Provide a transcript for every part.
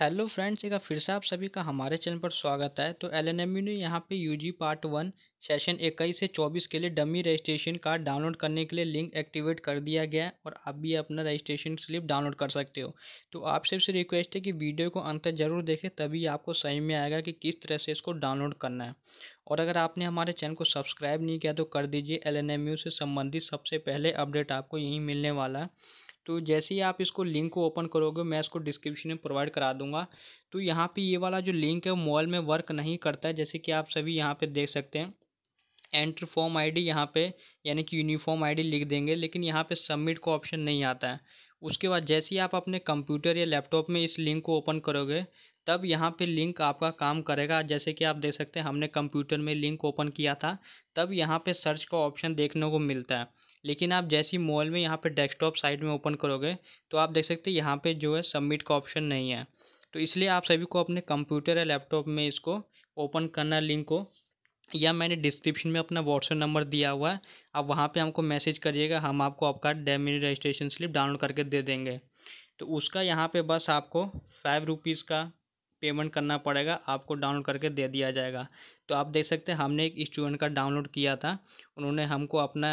hello friends एक फिर से आप सभी का हमारे चैनल पर स्वागत है तो एल ने यहाँ पे यूजी पार्ट वन सेशन इक्कीस से चौबीस के लिए डमी रजिस्ट्रेशन कार्ड डाउनलोड करने के लिए लिंक एक्टिवेट कर दिया गया है और आप भी अपना रजिस्ट्रेशन स्लिप डाउनलोड कर सकते हो तो आप सबसे रिक्वेस्ट है कि वीडियो को अंत तक जरूर देखें तभी आपको सही में आएगा कि किस तरह से इसको डाउनलोड करना है और अगर आपने हमारे चैनल को सब्सक्राइब नहीं किया तो कर दीजिए एल से संबंधित सबसे पहले अपडेट आपको यहीं मिलने वाला है तो जैसे ही आप इसको लिंक को ओपन करोगे मैं इसको डिस्क्रिप्शन में प्रोवाइड करा दूंगा तो यहाँ पे ये वाला जो लिंक है मोबाइल में वर्क नहीं करता है जैसे कि आप सभी यहाँ पे देख सकते हैं एंट्री फॉर्म आईडी यहाँ पर यानी कि यूनिफॉर्म आईडी लिख देंगे लेकिन यहाँ पे सबमिट का ऑप्शन नहीं आता है उसके बाद जैसे ही आप अपने कंप्यूटर या लैपटॉप में इस लिंक को ओपन करोगे तब यहाँ पे लिंक आपका काम करेगा जैसे कि आप देख सकते हैं हमने कंप्यूटर में लिंक ओपन किया था तब यहाँ पे सर्च का ऑप्शन देखने को मिलता है लेकिन आप जैसी मोबाइल में यहाँ पे डेस्कटॉप साइड में ओपन करोगे तो आप देख सकते हैं यहाँ पे जो है सबमिट का ऑप्शन नहीं है तो इसलिए आप सभी को अपने कंप्यूटर या लैपटॉप में इसको ओपन करना लिंक को या मैंने डिस्क्रिप्शन में अपना व्हाट्सएप नंबर दिया हुआ है आप वहाँ पे हमको मैसेज करिएगा हम आपको आपका डेमिनी रजिस्ट्रेशन स्लिप डाउनलोड करके दे देंगे तो उसका यहाँ पे बस आपको फाइव रुपीज़ का पेमेंट करना पड़ेगा आपको डाउनलोड करके दे दिया जाएगा तो आप देख सकते हैं हमने एक स्टूडेंट का डाउनलोड किया था उन्होंने हमको अपना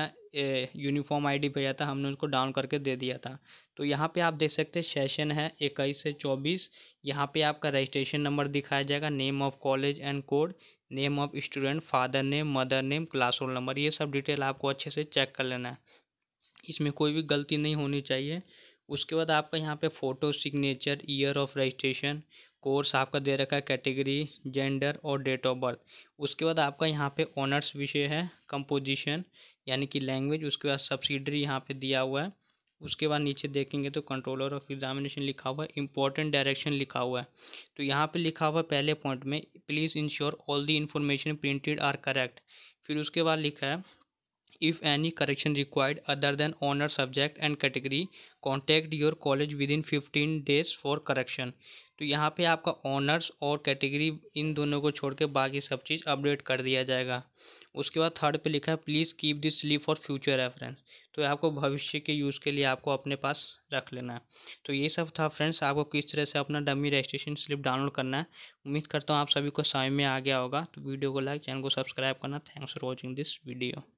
यूनिफॉर्म आईडी भेजा था हमने उनको डाउन करके दे दिया था तो यहाँ पे आप देख सकते हैं सेशन है इक्कीस से चौबीस यहाँ पे आपका रजिस्ट्रेशन नंबर दिखाया जाएगा name of college and code name of student father name mother name class roll number ये सब डिटेल आपको अच्छे से चेक कर लेना है इसमें कोई भी गलती नहीं होनी चाहिए उसके बाद आपका यहाँ पे photo signature year of registration course आपका दे रखा है कैटेगरी जेंडर और डेट ऑफ बर्थ उसके बाद आपका यहाँ पे ऑनर्स विषय है कंपोजिशन यानी कि लैंग्वेज उसके बाद सब्सिडरी यहाँ पे दिया हुआ है उसके बाद नीचे देखेंगे तो कंट्रोलर ऑफ एग्जामिनेशन लिखा हुआ है इंपॉर्टेंट डायरेक्शन लिखा हुआ है तो यहाँ पे लिखा हुआ है पहले पॉइंट में please ensure all the information printed are correct फिर उसके बाद लिखा है if any correction required other than honor subject and category contact your college within 15 days for correction तो यहाँ पे आपका ऑनर्स और कैटेगरी इन दोनों को छोड़ के बाकी सब चीज़ अपडेट कर दिया जाएगा उसके बाद थर्ड पे लिखा है please keep this slip for future reference तो आपको भविष्य के यूज़ के लिए आपको अपने पास रख लेना है तो ये सब था फ्रेंड्स आपको किस तरह से अपना डमी रजिस्ट्रेशन स्लिप डाउनलोड करना है उम्मीद करता हूँ आप सभी को समय में आ गया होगा तो वीडियो को लाइक चैनल को सब्सक्राइब करना thanks for watching this video